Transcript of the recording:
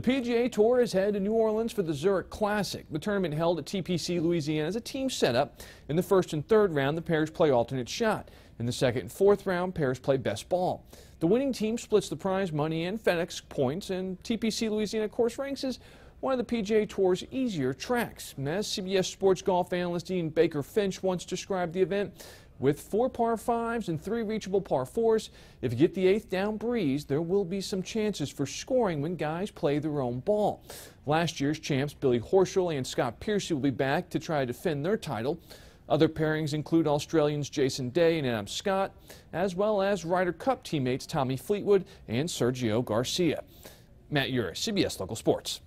The PGA Tour is headed to New Orleans for the Zurich Classic. The tournament held at TPC Louisiana as a team setup. In the first and third round, the pairs play alternate shot. In the second and fourth round, pairs play best ball. The winning team splits the prize money and FedEx points, and TPC Louisiana course ranks as one of the PGA Tour's easier tracks. As CBS Sports Golf analyst Ian Baker Finch once described the event, with four par fives and three reachable par fours, if you get the eighth down breeze, there will be some chances for scoring when guys play their own ball. Last year's champs Billy Horschel and Scott Piercy will be back to try to defend their title. Other pairings include Australians Jason Day and Adam Scott, as well as Ryder Cup teammates Tommy Fleetwood and Sergio Garcia. Matt Ura, CBS Local Sports.